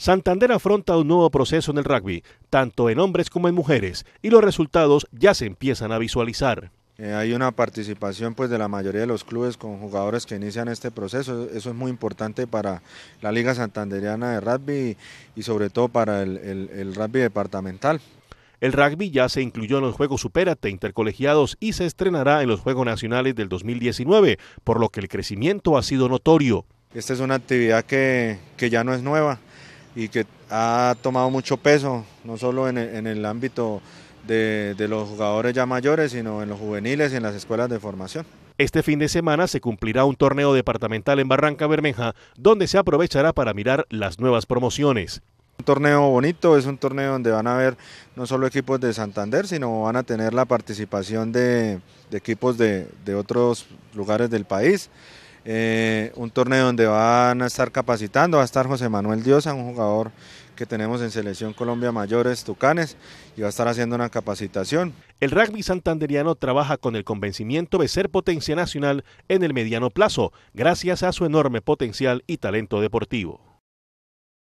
Santander afronta un nuevo proceso en el rugby, tanto en hombres como en mujeres, y los resultados ya se empiezan a visualizar. Eh, hay una participación pues, de la mayoría de los clubes con jugadores que inician este proceso. Eso es muy importante para la Liga Santanderiana de Rugby y, sobre todo para el, rugby departamental. El rugby ya se incluyó en los Juegos Supérate Intercolegiados y se estrenará en los Juegos Nacionales del 2019, por lo que el crecimiento ha sido notorio. Esta es una actividad que ya no es nueva y que ha tomado mucho peso, no solo en el, ámbito de, los jugadores ya mayores, sino en los juveniles y en las escuelas de formación. Este fin de semana se cumplirá un torneo departamental en Barranca Bermeja, donde se aprovechará para mirar las nuevas promociones. Un torneo bonito, es un torneo donde van a ver no solo equipos de Santander, sino van a tener la participación de, equipos de otros lugares del país. Eh, un torneo donde van a estar capacitando, va a estar José Manuel Diosa, un jugador que tenemos en Selección Colombia Mayores Tucanes y va a estar haciendo una capacitación. El rugby santanderiano trabaja con el convencimiento de ser potencia nacional en el mediano plazo, gracias a su enorme potencial y talento deportivo.